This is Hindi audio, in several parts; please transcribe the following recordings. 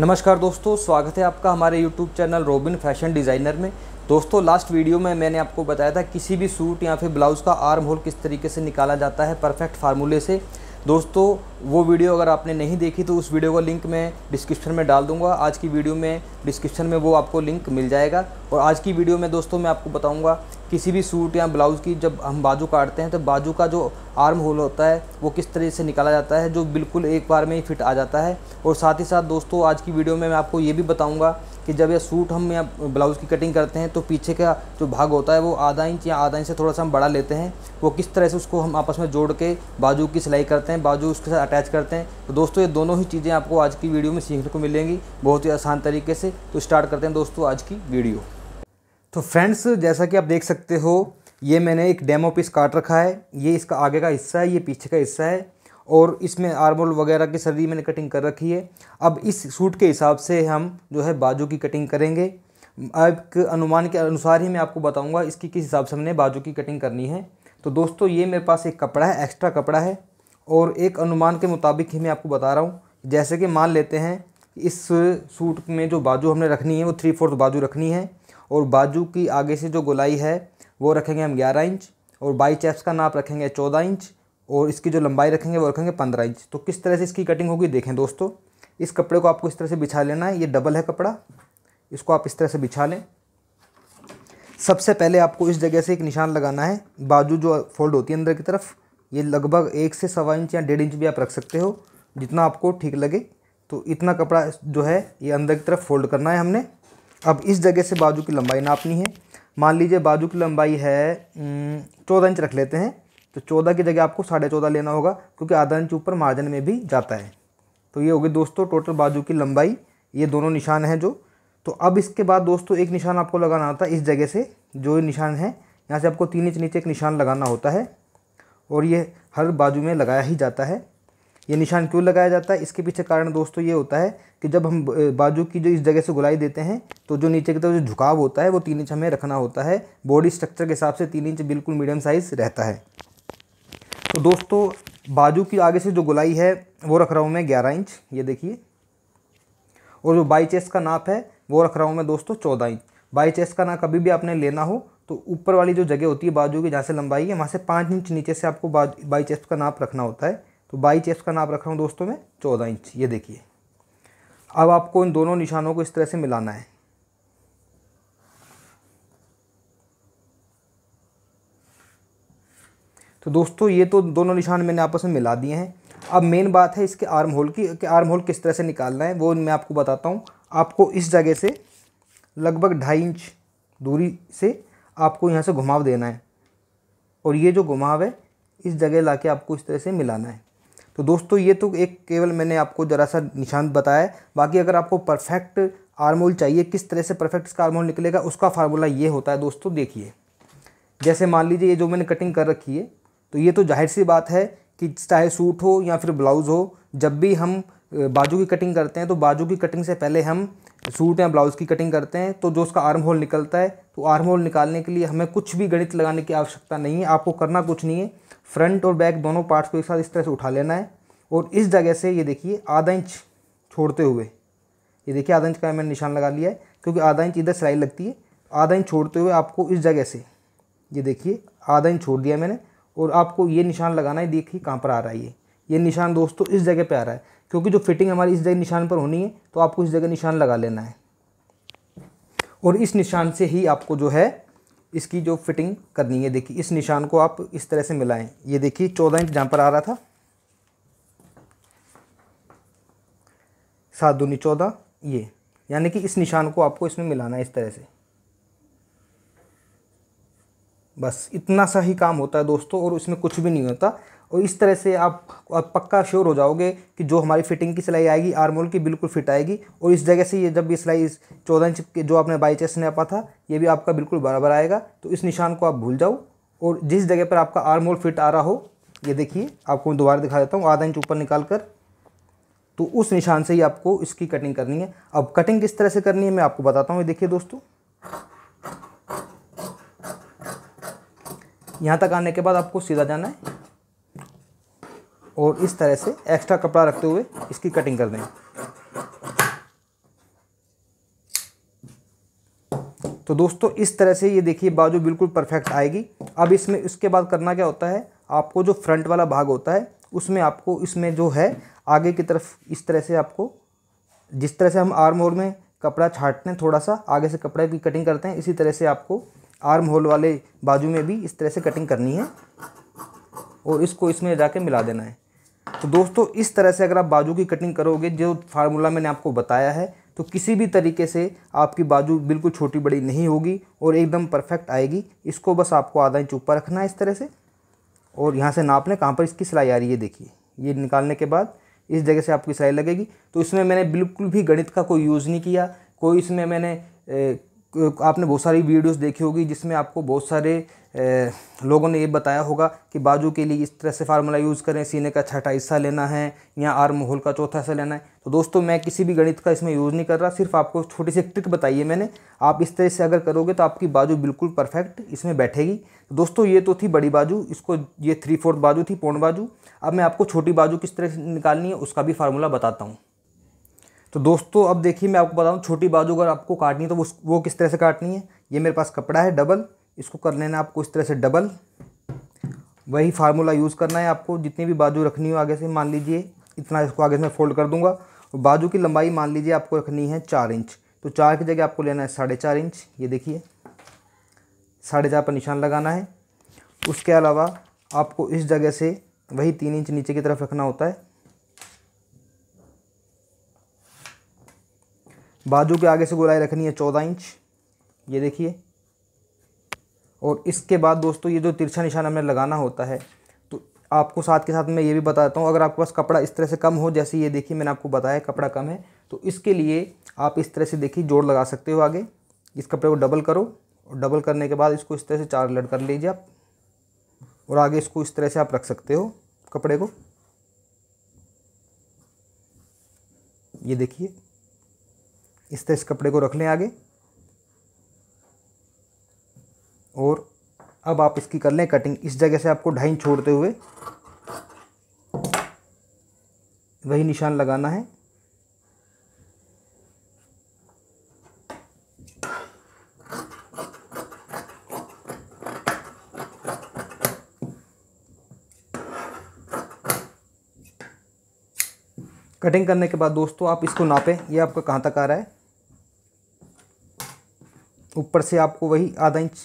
नमस्कार दोस्तों स्वागत है आपका हमारे YouTube channel Robin fashion designer में दोस्तों लास्ट वीडियो में मैंने आपको बताया था किसी भी सूट या फिर ब्लाउज़ का आर्म होल किस तरीके से निकाला जाता है परफेक्ट फार्मूले से दोस्तों वो वीडियो अगर आपने नहीं देखी तो उस वीडियो का लिंक मैं डिस्क्रिप्शन में डाल दूंगा आज की वीडियो में डिस्क्रिप्शन में वो आपको लिंक मिल जाएगा और आज की वीडियो में दोस्तों मैं आपको बताऊंगा किसी भी सूट या ब्लाउज़ की जब हम बाजू काटते हैं तो बाजू का जो आर्म होल होता है वो किस तरह से निकाला जाता है जो बिल्कुल एक बार में ही फिट आ जाता है और साथ ही साथ दोस्तों आज की वीडियो में मैं आपको ये भी बताऊँगा कि जब यह सूट हम या ब्लाउज़ की कटिंग करते हैं तो पीछे का जो भाग होता है वो आधा इंच या आधा इंच से थोड़ा सा हम बड़ा लेते हैं वो किस तरह से उसको हम आपस में जोड़ के बाजू की सिलाई करते हैं बाजू उसके साथ अटैच करते हैं तो दोस्तों ये दोनों ही चीज़ें आपको आज की वीडियो में सीखने को मिलेंगी बहुत ही आसान तरीके से तो स्टार्ट करते हैं दोस्तों आज की वीडियो तो फ्रेंड्स जैसा कि आप देख सकते हो ये मैंने एक डेमो पीस काट रखा है ये इसका आगे का हिस्सा है ये पीछे का हिस्सा है और इसमें आर्मोल वगैरह की सर्दी मैंने कटिंग कर रखी है अब इस सूट के हिसाब से हम जो है बाजू की कटिंग करेंगे आपके अनुमान के अनुसार ही मैं आपको बताऊंगा इसकी किस हिसाब से हमने बाजू की कटिंग करनी है तो दोस्तों ये मेरे पास एक कपड़ा है एक्स्ट्रा कपड़ा है और एक अनुमान के मुताबिक ही मैं आपको बता रहा हूँ जैसे कि मान लेते हैं इस सूट में जो बाजू हमने रखनी है वो थ्री फोर्थ बाजू रखनी है और बाजू की आगे से जो गोलाई है वो रखेंगे हम ग्यारह इंच और बाई चैप्स का नाप रखेंगे चौदह इंच और इसकी जो लंबाई रखेंगे वो रखेंगे पंद्रह इंच तो किस तरह से इसकी कटिंग होगी देखें दोस्तों इस कपड़े को आपको इस तरह से बिछा लेना है ये डबल है कपड़ा इसको आप इस तरह से बिछा लें सबसे पहले आपको इस जगह से एक निशान लगाना है बाजू जो फोल्ड होती है अंदर की तरफ ये लगभग एक से सवा इंच या डेढ़ इंच भी आप रख सकते हो जितना आपको ठीक लगे तो इतना कपड़ा जो है ये अंदर की तरफ फोल्ड करना है हमने अब इस जगह से बाजू की लंबाई नापनी है मान लीजिए बाजू की लंबाई है चौदह इंच रख लेते हैं तो चौदह की जगह आपको साढ़े चौदह लेना होगा क्योंकि आधा इंच ऊपर मार्जिन में भी जाता है तो ये होगी दोस्तों टोटल बाजू की लंबाई ये दोनों निशान हैं जो तो अब इसके बाद दोस्तों एक निशान आपको लगाना होता है इस जगह से जो निशान है यहाँ से आपको तीन इंच नीचे एक निशान लगाना होता है और ये हर बाजू में लगाया ही जाता है ये निशान क्यों लगाया जाता है इसके पीछे कारण दोस्तों ये होता है कि जब हम बाजू की जो इस जगह से गुलाई देते हैं तो जो नीचे की तरफ तो जो झुकाव होता है वो तीन इंच हमें रखना होता है बॉडी स्ट्रक्चर के हिसाब से तीन इंच बिल्कुल मीडियम साइज़ रहता है तो दोस्तों बाजू की आगे से जो गुलाई है वो रख रहा हूँ मैं ग्यारह इंच ये देखिए और जो बाई चेस्ट का नाप है वो रख रहा हूँ मैं दोस्तों चौदह इंच बाई चेस्ट का नाप कभी भी आपने लेना हो तो ऊपर वाली जो जगह होती है बाजू की जहाँ से लंबाई है वहाँ से पाँच इंच नीचे से आपको बाई चेस्ट का नाप रखना होता है तो बाई चेस्ट का नाप रख रहा हूँ दोस्तों मैं चौदह इंच ये देखिए अब आपको इन दोनों निशानों को इस तरह से मिलाना है तो दोस्तों ये तो दोनों निशान मैंने आपस में मिला दिए हैं अब मेन बात है इसके आर्म होल की कि आर्म होल किस तरह से निकालना है वो मैं आपको बताता हूँ आपको इस जगह से लगभग ढाई इंच दूरी से आपको यहाँ से घुमाव देना है और ये जो घुमाव है इस जगह ला के आपको इस तरह से मिलाना है तो दोस्तों ये तो एक केवल मैंने आपको ज़रा सा निशान बताया है बाकी अगर आपको परफेक्ट आर्मोल चाहिए किस तरह से परफेक्ट इसका आर्मोल निकलेगा उसका फार्मूला ये होता है दोस्तों देखिए जैसे मान लीजिए ये जो मैंने कटिंग कर रखी है तो ये तो जाहिर सी बात है कि चाहे सूट हो या फिर ब्लाउज़ हो जब भी हम बाजू की कटिंग करते हैं तो बाजू की कटिंग से पहले हम सूट या ब्लाउज़ की कटिंग करते हैं तो जो उसका आर्म होल निकलता है तो आर्म होल निकालने के लिए हमें कुछ भी गणित लगाने की आवश्यकता नहीं है आपको करना कुछ नहीं है फ्रंट और बैक दोनों पार्ट्स को एक साथ इस तरह से उठा लेना है और इस जगह से ये देखिए आधा इंच छोड़ते हुए ये देखिए आधा इंच का मैंने निशान लगा लिया है क्योंकि आधा इंच इधर सिलाई लगती है आधा इंच छोड़ते हुए आपको इस जगह से ये देखिए आधा इंच छोड़ दिया मैंने और आपको ये निशान लगाना है देखिए कहाँ पर आ रहा है ये ये निशान दोस्तों इस जगह पर आ रहा है क्योंकि जो फिटिंग हमारी इस जगह निशान पर होनी है तो आपको इस जगह निशान लगा लेना है और इस निशान से ही आपको जो है इसकी जो फिटिंग करनी है देखिए इस निशान को आप इस तरह से मिलाएं ये देखिए चौदह इंच जहाँ पर आ रहा था सात दूनी चौदह ये यानी कि इस निशान को आपको इसमें मिलाना है इस तरह से बस इतना सा ही काम होता है दोस्तों और इसमें कुछ भी नहीं होता और इस तरह से आप, आप पक्का श्योर हो जाओगे कि जो हमारी फिटिंग की सिलाई आएगी आर्मोल की बिल्कुल फिट आएगी और इस जगह से ये जब भी सिलाई इस चौदह इंच के जो आपने बाई चेस्ट नापा था ये भी आपका बिल्कुल बराबर आएगा तो इस निशान को आप भूल जाओ और जिस जगह पर आपका आर्मोल फिट आ रहा हो ये देखिए आपको मैं दोबारा दिखा देता हूँ आधा इंच ऊपर निकाल कर तो उस निशान से ही आपको इसकी कटिंग करनी है अब कटिंग किस तरह से करनी है मैं आपको बताता हूँ ये देखिए दोस्तों यहाँ तक आने के बाद आपको सीधा जाना है और इस तरह से एक्स्ट्रा कपड़ा रखते हुए इसकी कटिंग कर दें तो दोस्तों इस तरह से ये देखिए बाजू बिल्कुल परफेक्ट आएगी अब इसमें उसके बाद करना क्या होता है आपको जो फ्रंट वाला भाग होता है उसमें आपको इसमें जो है आगे की तरफ इस तरह से आपको जिस तरह से हम आर्म होल में कपड़ा छाटते हैं थोड़ा सा आगे से कपड़े की कटिंग करते हैं इसी तरह से आपको आर्म होल वाले बाजू में भी इस तरह से कटिंग करनी है और इसको इसमें जाके मिला देना है तो दोस्तों इस तरह से अगर आप बाजू की कटिंग करोगे जो फार्मूला मैंने आपको बताया है तो किसी भी तरीके से आपकी बाजू बिल्कुल छोटी बड़ी नहीं होगी और एकदम परफेक्ट आएगी इसको बस आपको आधा इंच ऊपर रखना है इस तरह से और यहाँ से नाप लें कहाँ पर इसकी सिलाई आ रही है देखिए ये निकालने के बाद इस जगह से आपकी सिलाई लगेगी तो इसमें मैंने बिल्कुल भी गणित का कोई यूज़ नहीं किया कोई इसमें मैंने आपने बहुत सारी वीडियोस देखी होगी जिसमें आपको बहुत सारे ए, लोगों ने ये बताया होगा कि बाजू के लिए इस तरह से फार्मूला यूज़ करें सीने का छठा हिस्सा लेना है या आर्म होल का चौथा हिस्सा लेना है तो दोस्तों मैं किसी भी गणित का इसमें यूज़ नहीं कर रहा सिर्फ आपको छोटी सी ट्रिक बताई है मैंने आप इस तरह से अगर करोगे तो आपकी बाजू बिल्कुल परफेक्ट इसमें बैठेगी तो दोस्तों ये तो थी बड़ी बाजू इसको ये थ्री फोर्थ बाजू थी पौन बाजू अब मैं आपको छोटी बाजू किस तरह से निकालनी है उसका भी फार्मूला बताता हूँ तो दोस्तों अब देखिए मैं आपको बताऊँ छोटी बाजू अगर आपको काटनी है तो वो वो किस तरह से काटनी है ये मेरे पास कपड़ा है डबल इसको कर लेना है आपको इस तरह से डबल वही फार्मूला यूज़ करना है आपको जितनी भी बाजू रखनी हो आगे से मान लीजिए इतना इसको आगे से मैं फोल्ड कर दूंगा और बाजू की लंबाई मान लीजिए आपको रखनी है चार इंच तो चार की जगह आपको लेना है साढ़े चार इंच ये देखिए साढ़े चार पर निशान लगाना है उसके अलावा आपको इस जगह से वही तीन इंच नीचे की तरफ रखना होता है बाजू के आगे से गोलाई रखनी है चौदह इंच ये देखिए और इसके बाद दोस्तों ये जो तिरछा निशान हमें लगाना होता है तो आपको साथ के साथ मैं ये भी बताता हूँ अगर आपके पास कपड़ा इस तरह से कम हो जैसे ये देखिए मैंने आपको बताया कपड़ा कम है तो इसके लिए आप इस तरह से देखिए जोड़ लगा सकते हो आगे इस कपड़े को डबल करो और डबल करने के बाद इसको इस तरह से चार लड़ कर लीजिए आप और आगे इसको इस तरह से आप रख सकते हो कपड़े को ये देखिए इस तरह इस कपड़े को रख लें आगे और अब आप इसकी कर लें कटिंग इस जगह से आपको ढाई छोड़ते हुए वही निशान लगाना है कटिंग करने के बाद दोस्तों आप इसको नापें ये आपका कहाँ तक आ रहा है ऊपर से आपको वही आधा इंच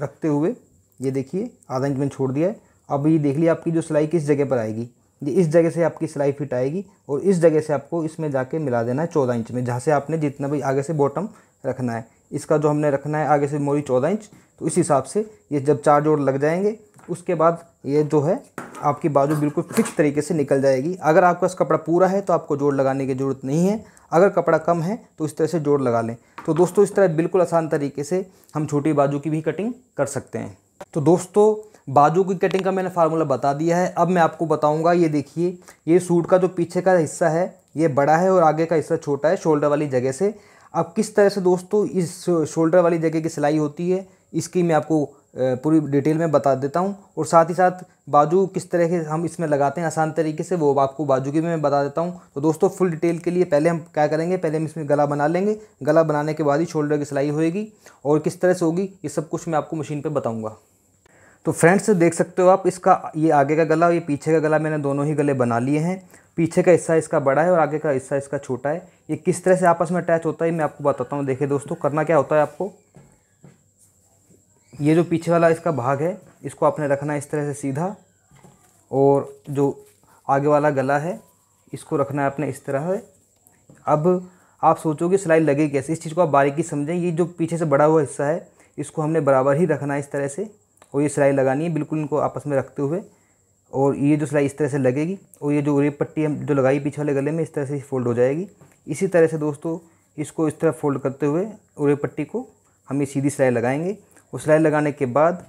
रखते हुए ये देखिए आधा इंच में छोड़ दिया है अब ये देख लीजिए आपकी जो सिलाई किस जगह पर आएगी ये इस जगह से आपकी सिलाई फिट आएगी और इस जगह से आपको इसमें जाके मिला देना है चौदह इंच में जहाँ से आपने जितना भी आगे से बॉटम रखना है इसका जो हमने रखना है आगे से मोरी चौदह इंच तो इस हिसाब से ये जब चार जोड़ लग जाएंगे उसके बाद ये जो है आपकी बाजू बिल्कुल फिक्स तरीके से निकल जाएगी अगर आपका इस कपड़ा पूरा है तो आपको जोड़ लगाने की ज़रूरत नहीं है अगर कपड़ा कम है तो इस तरह से जोड़ लगा लें तो दोस्तों इस तरह बिल्कुल आसान तरीके से हम छोटी बाजू की भी कटिंग कर सकते हैं तो दोस्तों बाजू की कटिंग का मैंने फार्मूला बता दिया है अब मैं आपको बताऊँगा ये देखिए ये सूट का जो पीछे का हिस्सा है ये बड़ा है और आगे का हिस्सा छोटा है शोल्डर वाली जगह से अब किस तरह से दोस्तों इस शोल्डर वाली जगह की सिलाई होती है इसकी मैं आपको पूरी डिटेल में बता देता हूँ और साथ ही साथ बाजू किस तरह के हम इसमें लगाते हैं आसान तरीके से वो आपको बाजू की भी मैं बता देता हूँ तो दोस्तों फुल डिटेल के लिए पहले हम क्या करेंगे पहले हम इसमें गला बना लेंगे गला बनाने के बाद ही शोल्डर की सिलाई होएगी और किस तरह से होगी ये सब कुछ मैं आपको मशीन पर बताऊँगा तो फ्रेंड्स देख सकते हो आप इसका ये आगे का गला और ये पीछे का गला मैंने दोनों ही गले बना लिए हैं पीछे का हिस्सा इसका बड़ा है और आगे का हिस्सा इसका छोटा है ये किस तरह से आपस में अटैच होता है मैं आपको बताता हूँ देखिए दोस्तों करना क्या होता है आपको ये जो पीछे वाला इसका भाग है इसको आपने रखना इस तरह से सीधा और जो आगे वाला गला है इसको रखना है आपने इस तरह है अब आप सोचोगे सिलाई लगे कैसे इस चीज़ को आप बारीकी समझें ये जो पीछे से बड़ा हुआ हिस्सा है इसको हमने बराबर ही रखना है इस तरह से और ये सिलाई लगानी है बिल्कुल इनको आपस में रखते हुए और ये जो सिलाई इस तरह से लगेगी और ये जो रेप पट्टी हम जो लगाई पीछे वाले गले में इस तरह से फोल्ड हो जाएगी इसी तरह से दोस्तों इसको इस तरह फोल्ड करते हुए रेप पट्टी को हम ये सीधी सिलाई लगाएंगे और सिलाई लगाने के बाद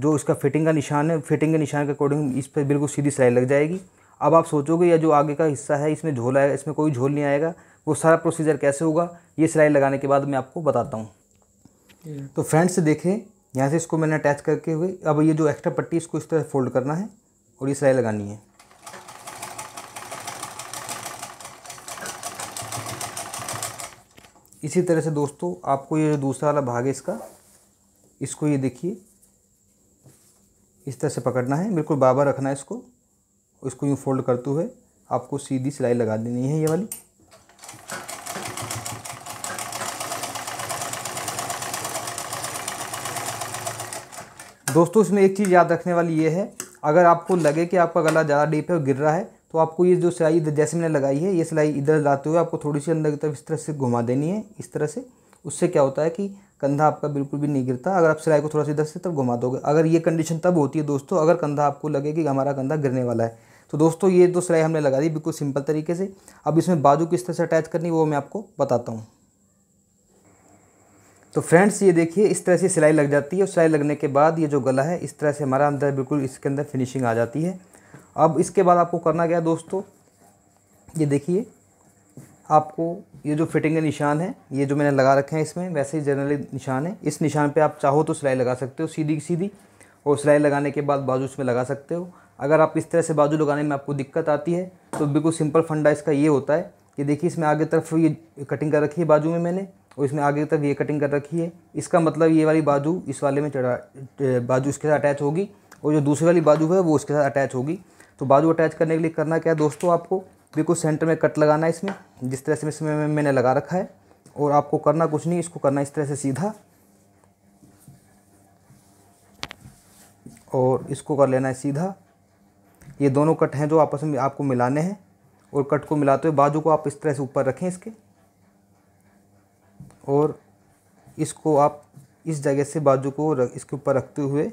जो इसका फिटिंग का निशान है फिटिंग के निशान के अकॉर्डिंग इस पर बिल्कुल सीधी सिलाई लग जाएगी अब आप सोचोगे या जो आगे का हिस्सा है इसमें झोल आएगा इसमें कोई झोल नहीं आएगा वो सारा प्रोसीजर कैसे होगा ये सिलाई लगाने के बाद मैं आपको बताता हूँ तो फ्रेंड्स देखें यहाँ से इसको मैंने अटैच करके हुए अब ये जो एक्स्ट्रा पट्टी इसको इस तरह फोल्ड करना है और ये सिलाई लगानी है इसी तरह से दोस्तों आपको ये जो दूसरा वाला भाग है इसका इसको ये देखिए इस तरह से पकड़ना है बिल्कुल बाबा रखना है इसको इसको यूँ फोल्ड करते हुए आपको सीधी सिलाई लगा देनी है ये वाली दोस्तों इसमें एक चीज़ याद रखने वाली ये है अगर आपको लगे कि आपका गला ज़्यादा डीप है और गिर रहा है तो आपको ये जो सिलाई इधर जैसे मैंने लगाई है ये सिलाई इधर लाते हुए आपको थोड़ी सी अंदर की तरफ इस तरह से घुमा देनी है इस तरह से उससे क्या होता है कि कंधा आपका बिल्कुल भी नहीं गिरता अगर आप सिलाई को थोड़ा सीधा से तब घुमा दोगे अगर ये कंडीशन तब होती है दोस्तों अगर कंधा आपको लगे कि हमारा कंधा गिरने वाला है तो दोस्तों ये दो सिलाई हमने लगा दी बिल्कुल सिंपल तरीके से अब इसमें बाजू किस तरह से अटैच करनी वो मैं आपको बताता हूँ तो फ्रेंड्स ये देखिए इस तरह से सिलाई लग जाती है और सिलाई लगने के बाद ये जो गला है इस तरह से हमारा अंदर बिल्कुल इसके अंदर फिनिशिंग आ जाती है अब इसके बाद आपको करना क्या दोस्तों ये देखिए आपको ये जो फिटिंग के निशान है ये जो मैंने लगा रखे हैं इसमें वैसे ही जनरली निशान है इस निशान पे आप चाहो तो सिलाई लगा सकते हो सीधी की सीधी और सिलाई लगाने के बाद बाजू उसमें लगा सकते हो अगर आप इस तरह से बाजू लगाने में आपको दिक्कत आती है तो बिल्कुल सिंपल फंडा इसका ये होता है कि देखिए इसमें आगे तरफ ये कटिंग कर रखी है बाजू में मैंने और इसमें आगे तरफ ये कटिंग कर रखी है इसका मतलब ये वाली बाजू इस वाले में चढ़ा बाजू इसके साथ अटैच होगी और जो दूसरी वाली बाजू है वो उसके साथ अटैच होगी तो बाजू अटैच करने के लिए करना क्या है दोस्तों आपको बिल्कुल सेंटर में कट लगाना है इसमें जिस तरह से इसमें मैंने लगा रखा है और आपको करना कुछ नहीं इसको करना इस तरह से सीधा और इसको कर लेना है सीधा ये दोनों कट हैं जो आपस में आपको मिलाने हैं और कट को मिलाते हुए बाजू को आप इस तरह से ऊपर रखें इसके और इसको आप इस जगह से बाजू को इसके ऊपर रखते हुए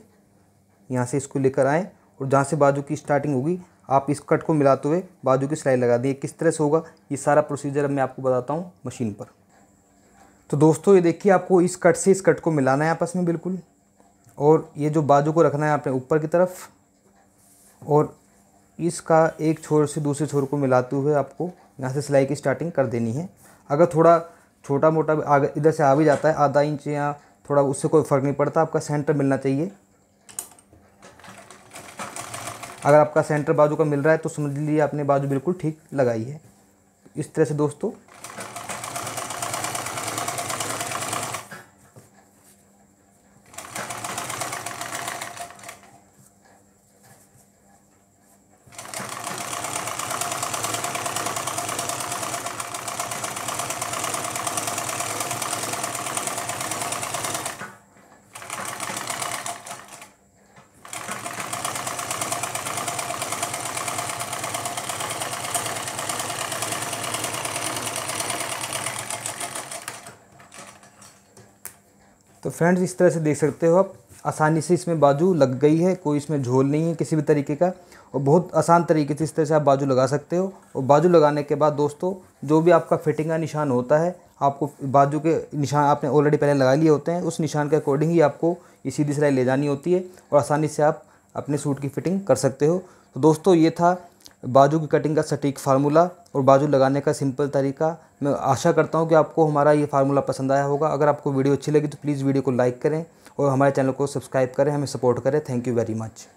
यहाँ से इसको लेकर आएँ और जहाँ से बाजू की स्टार्टिंग होगी आप इस कट को मिलाते हुए बाजू की सिलाई लगा दिए किस तरह से होगा ये सारा प्रोसीजर मैं आपको बताता हूँ मशीन पर तो दोस्तों ये देखिए आपको इस कट से इस कट को मिलाना है आपस में बिल्कुल और ये जो बाजू को रखना है आपने ऊपर की तरफ और इसका एक छोर से दूसरे छोर को मिलाते हुए आपको यहाँ से सिलाई की स्टार्टिंग कर देनी है अगर थोड़ा छोटा मोटा आगे इधर से आ भी जाता है आधा इंच या थोड़ा उससे कोई फ़र्क नहीं पड़ता आपका सेंटर मिलना चाहिए अगर आपका सेंटर बाजू का मिल रहा है तो समझ लीजिए आपने बाजू बिल्कुल ठीक लगाई है इस तरह से दोस्तों तो फ्रेंड्स इस तरह से देख सकते हो आप आसानी से इसमें बाजू लग गई है कोई इसमें झोल नहीं है किसी भी तरीके का और बहुत आसान तरीके से इस तरह से आप बाजू लगा सकते हो और बाजू लगाने के बाद दोस्तों जो भी आपका फिटिंग का निशान होता है आपको बाजू के निशान आपने ऑलरेडी पहले लगा लिए होते हैं उस निशान के अकॉर्डिंग ही आपको ये सीधी सिलाई ले जानी होती है और आसानी से आप अपने सूट की फिटिंग कर सकते हो तो दोस्तों ये था बाजू की कटिंग का सटीक फार्मूला और बाजू लगाने का सिंपल तरीका मैं आशा करता हूँ कि आपको हमारा ये फार्मूला पसंद आया होगा अगर आपको वीडियो अच्छी लगी तो प्लीज़ वीडियो को लाइक करें और हमारे चैनल को सब्सक्राइब करें हमें सपोर्ट करें थैंक यू वेरी मच